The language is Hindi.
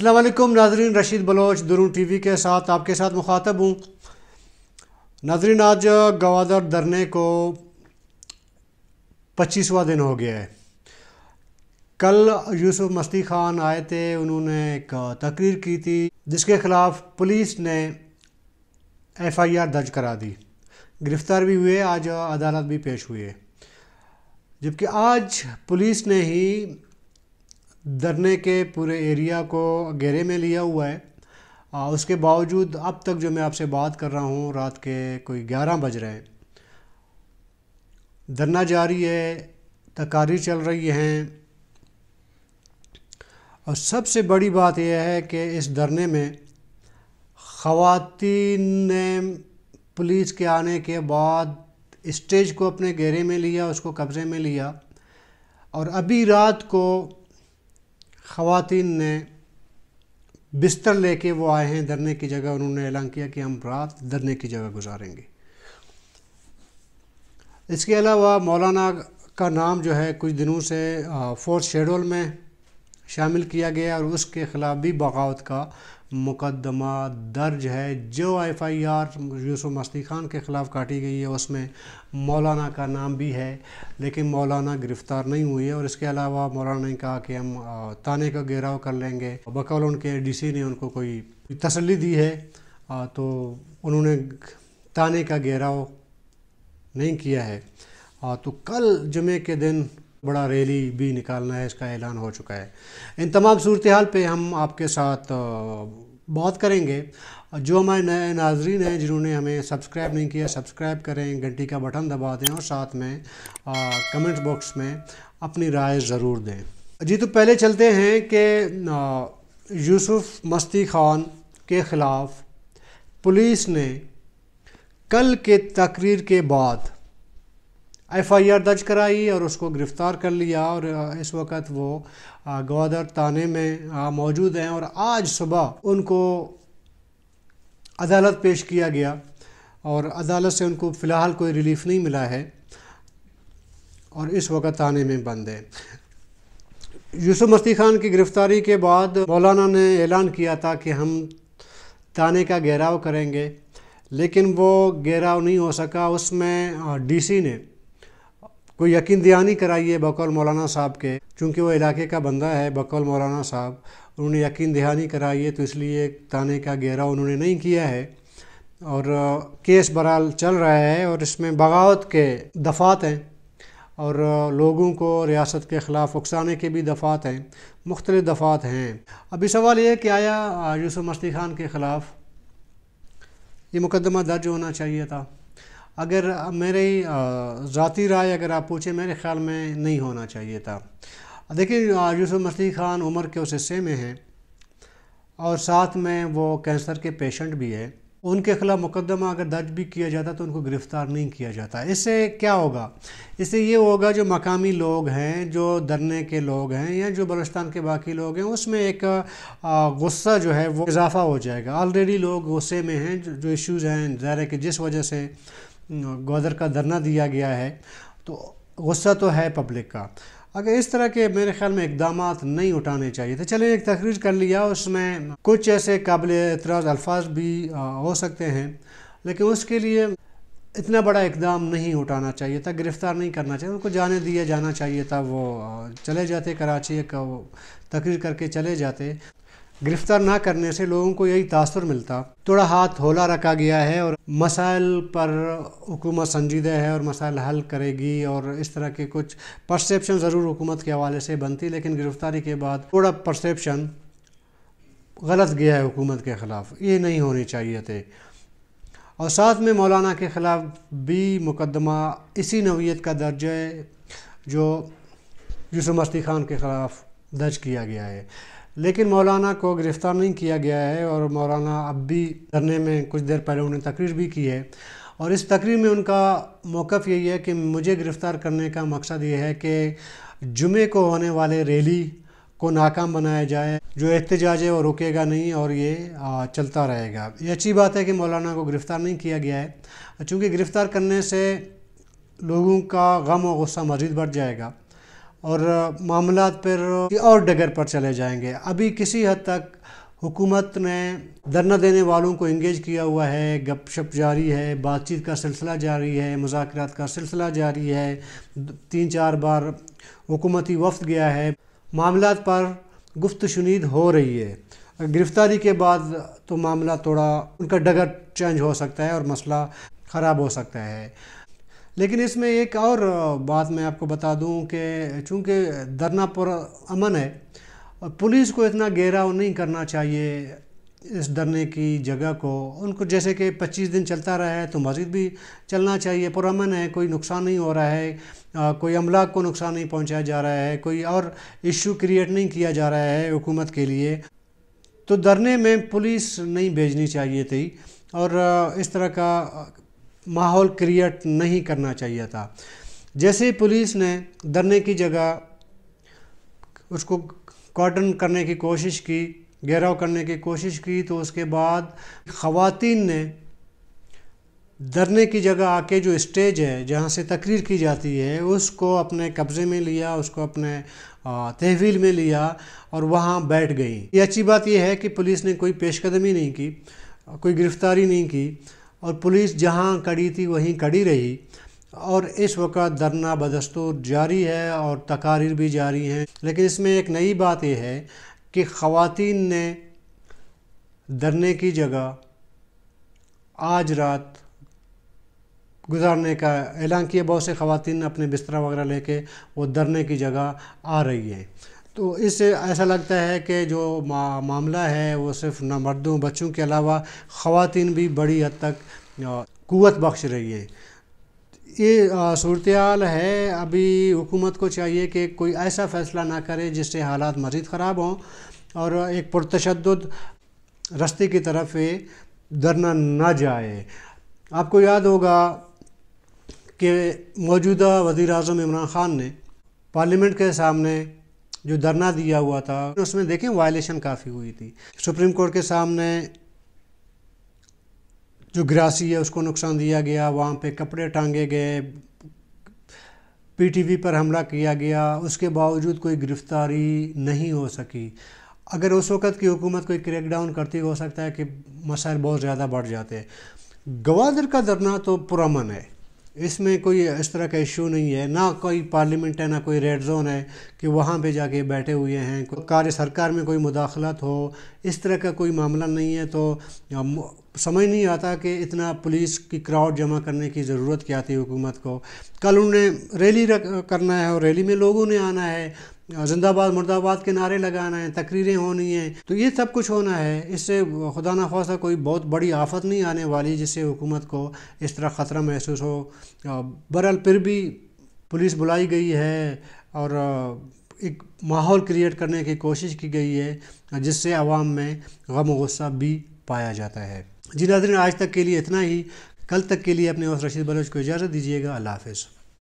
अल्लाम नाजरीन रशीद बलोच टी टीवी के साथ आपके साथ मुखातब हूँ नाजरीन आज गवादर धरने को पच्चीसवा दिन हो गया है कल यूसुफ मस्ती खान आए थे उन्होंने एक तकरीर की थी जिसके ख़िलाफ़ पुलिस ने एफआईआर दर्ज करा दी गिरफ़्तार भी हुए आज अदालत भी पेश हुए जबकि आज पुलिस ने ही धरने के पूरे एरिया को घेरे में लिया हुआ है आ, उसके बावजूद अब तक जो मैं आपसे बात कर रहा हूँ रात के कोई ग्यारह बज रहे हैं धरना जारी है तकारी चल रही हैं और सबसे बड़ी बात यह है कि इस धरने में ख़वातीन ने पुलिस के आने के बाद स्टेज को अपने घेरे में लिया उसको कब्ज़े में लिया और अभी रात को ख़वान ने बिस्तर लेके वो आए हैं धरने की जगह उन्होंने ऐलान किया कि हम रात धरने की जगह गुजारेंगे इसके अलावा मौलाना का नाम जो है कुछ दिनों से फोर्थ शेड्यूल में शामिल किया गया और उसके ख़िलाफ़ भी बगावत का मुकदमा दर्ज है जो एफ़ आई आर यूसुफ मस्ती खान के ख़िलाफ़ काटी गई है उसमें मौलाना का नाम भी है लेकिन मौलाना गिरफ़्तार नहीं हुई है और इसके अलावा मौलाना ने कहा कि हम ताने का घेराव कर लेंगे बकौल उनके सी ने उनको कोई तसली दी है तो उन्होंने ताने का घेराव नहीं किया है तो कल जुमे के दिन बड़ा रैली भी निकालना है इसका ऐलान हो चुका है इन तमाम सूरत हाल पर हम आपके साथ बात करेंगे जो हमारे नए नाजरीन हैं जिन्होंने हमें सब्सक्राइब नहीं किया सब्सक्राइब करें घंटी का बटन दबा दें और साथ में कमेंट बॉक्स में अपनी राय ज़रूर दें जी तो पहले चलते हैं कि यूसुफ मस्ती खान के ख़िलाफ़ पुलिस ने कल के तकरीर के बाद एफआईआर दर्ज कराई और उसको गिरफ़्तार कर लिया और इस वक्त वो गवादर थाने में मौजूद हैं और आज सुबह उनको अदालत पेश किया गया और अदालत से उनको फ़िलहाल कोई रिलीफ नहीं मिला है और इस वक्त थाने में बंद है यूसुफ मस्ती खान की गिरफ़्तारी के बाद मौलाना ने ऐलान किया था कि हम थाने का घेराव करेंगे लेकिन वो घेराव नहीं हो सका उसमें डीसी ने कोई यकीन दयानी कराइए बकौल मौलाना साहब के चूँकि वो इलाके का बंदा है बकौल मौलाना साहब उन्होंने यकीन दहानी कराइए तो इसलिए ताने का गहरा उन्होंने नहीं किया है और केस बहरहाल चल रहा है और इसमें बगावत के दफ़ात हैं और लोगों को रियासत के ख़िलाफ़ उकसाने के भी दफ़ात हैं मुख्तल दफ़ात हैं अभी सवाल ये कि आया यूसुफ मस्ती ख़ान के ख़िलाफ़ ये मुकदमा दर्ज होना चाहिए था अगर मेरे ज़ाती राय अगर आप पूछें मेरे ख्याल में नहीं होना चाहिए था देखिए यूसुफ मसीह खान उम्र के उस हिस्से में हैं और साथ में वो कैंसर के पेशेंट भी है उनके खिलाफ मुकदमा अगर दर्ज भी किया जाता तो उनको गिरफ़्तार नहीं किया जाता इससे क्या होगा इससे ये होगा जो मकामी लोग हैं जो धरने के लोग हैं या जो बलोचस्तान के बाकी लोग हैं उसमें एक गुस्सा जो है वो इजाफा हो जाएगा ऑलरेडी लोग गुस्से में हैं जो, जो इश्यूज़ हैं ज़ाहिर है कि जिस वजह से ग्वादर का धरना दिया गया है तो गुस्सा तो है पब्लिक का अगर इस तरह के मेरे ख्याल में इकदाम नहीं उठाने चाहिए तो चले एक तकरीर कर लिया उसमें कुछ ऐसे काबिल एतराज़ अल्फाज भी हो सकते हैं लेकिन उसके लिए इतना बड़ा इकदाम नहीं उठाना चाहिए था गिरफ़्तार नहीं करना चाहिए उनको जाने दिया जाना चाहिए था वो चले जाते कराची का तकरीर करके चले जाते गिरफ्तार ना करने से लोगों को यही तासर मिलता थोड़ा हाथ होला रखा गया है और मसाइल पर हुकूमत संजीदा है और मसाइल हल करेगी और इस तरह के कुछ परसेप्शन ज़रूर हुकूमत के हवाले से बनती लेकिन गिरफ़्तारी के बाद थोड़ा परसेप्शन गलत गया है हुकूमत के ख़िलाफ़ ये नहीं होने चाहिए थे और साथ में मौलाना के ख़िलाफ़ भी मुकदमा इसी नवीयत का दर्ज है जो यूसुफ मस्ती ख़ान के ख़िलाफ़ दर्ज किया गया है लेकिन मौलाना को गिरफ़्तार नहीं किया गया है और मौलाना अब भी धरने में कुछ देर पहले उन्होंने तकरीर भी की है और इस तकरीर में उनका मौक़ यही है कि मुझे गिरफ़्तार करने का मकसद ये है कि जुमे को होने वाले रैली को नाकाम बनाया जाए जो एहतजाज है वो रुकेगा नहीं और ये चलता रहेगा ये अच्छी बात है कि मौलाना को गिरफ़्तार नहीं किया गया है चूँकि गिरफ़्तार करने से लोगों का गम और गुस्सा मज़ीद बढ़ जाएगा और मामला पर और डगर पर चले जाएंगे अभी किसी हद तक हुकूमत ने धरना देने वालों को इंगेज किया हुआ है गपशप जारी है बातचीत का सिलसिला जारी है मुजात का सिलसिला जारी है तीन चार बार हुकूमती वफद गया है मामला पर गुफ्त शुनीद हो रही है गिरफ़्तारी के बाद तो मामला थोड़ा उनका डगर चेंज हो सकता है और मसला ख़राब हो सकता है लेकिन इसमें एक और बात मैं आपको बता दूं कि चूँकि धरना पर अमन है पुलिस को इतना घेराव नहीं करना चाहिए इस धरने की जगह को उनको जैसे कि 25 दिन चलता रहा है तो मस्जिद भी चलना चाहिए पुरमन है कोई नुकसान नहीं हो रहा है आ, कोई अमला को नुकसान नहीं पहुंचाया जा रहा है कोई और इश्यू क्रिएट नहीं किया जा रहा है हुकूमत के लिए तो धरने में पुलिस नहीं भेजनी चाहिए थी और इस तरह का माहौल क्रिएट नहीं करना चाहिए था जैसे ही पुलिस ने धरने की जगह उसको कॉटन करने की कोशिश की घेराव करने की कोशिश की तो उसके बाद ख़वातीन ने धरने की जगह आके जो स्टेज है जहाँ से तकरीर की जाती है उसको अपने कब्ज़े में लिया उसको अपने तहवील में लिया और वहाँ बैठ गई ये अच्छी बात यह है कि पुलिस ने कोई पेशकदमी नहीं की कोई गिरफ़्तारी नहीं की और पुलिस जहां कड़ी थी वहीं कड़ी रही और इस वक्त धरना बदस्तूर जारी है और तकारीर भी जारी हैं लेकिन इसमें एक नई बात यह है कि ख़वातीन ने धरने की जगह आज रात गुजारने का ऐलान किया बहुत से ख़वातीन अपने बिस्तर वगैरह लेके वो धरने की जगह आ रही हैं तो इससे ऐसा लगता है कि जो मा, मामला है वो सिर्फ न मर्दों बच्चों के अलावा ख़वान भी बड़ी हद तक कुत बख्श रही है ये सूरत हाल है अभी हुकूमत को चाहिए कि कोई ऐसा फ़ैसला ना करे जिससे हालात मज़ीद ख़राब हों और एक पुरतशद रस्ते की तरफ धरना ना जाए आपको याद होगा कि मौजूदा वज़ी अजम इमरान ख़ान ने पार्लियामेंट के सामने जो धरना दिया हुआ था उसमें देखें वायलेशन काफ़ी हुई थी सुप्रीम कोर्ट के सामने जो ग्रासी है उसको नुकसान दिया गया वहाँ पे कपड़े टांगे गए पीटीवी पर हमला किया गया उसके बावजूद कोई गिरफ्तारी नहीं हो सकी अगर उस वक़्त की हुकूमत कोई क्रैकडाउन करती हो सकता है कि मसाइल बहुत ज़्यादा बढ़ जाते हैं गवादर का धरना तो पुरमन है इसमें कोई इस तरह का इशू नहीं है ना कोई पार्लियामेंट है ना कोई रेड जोन है कि वहाँ पे जाके बैठे हुए हैं कार्य सरकार में कोई मुदाखलत हो इस तरह का कोई मामला नहीं है तो समझ नहीं आता कि इतना पुलिस की क्राउड जमा करने की ज़रूरत क्या थी हुकूमत को कल उन्हें रैली करना है और रैली में लोगों ने आना है जिंदाबाद मुर्दाबाद के नारे लगाना है तकरीरें होनी हैं तो ये सब कुछ होना है इससे खुदा न खासा कोई बहुत बड़ी आफत नहीं आने वाली जिससे हुकूमत को इस तरह ख़तरा महसूस हो बरअल फिर भी पुलिस बुलाई गई है और एक माहौल क्रिएट करने की कोशिश की गई है जिससे आवाम में गम गुस्सा भी पाया जाता है जी नाजरन आज तक के लिए इतना ही कल तक के लिए अपने और रशीद बलोच को इजाज़त दीजिएगा अल्लाह हाफिज़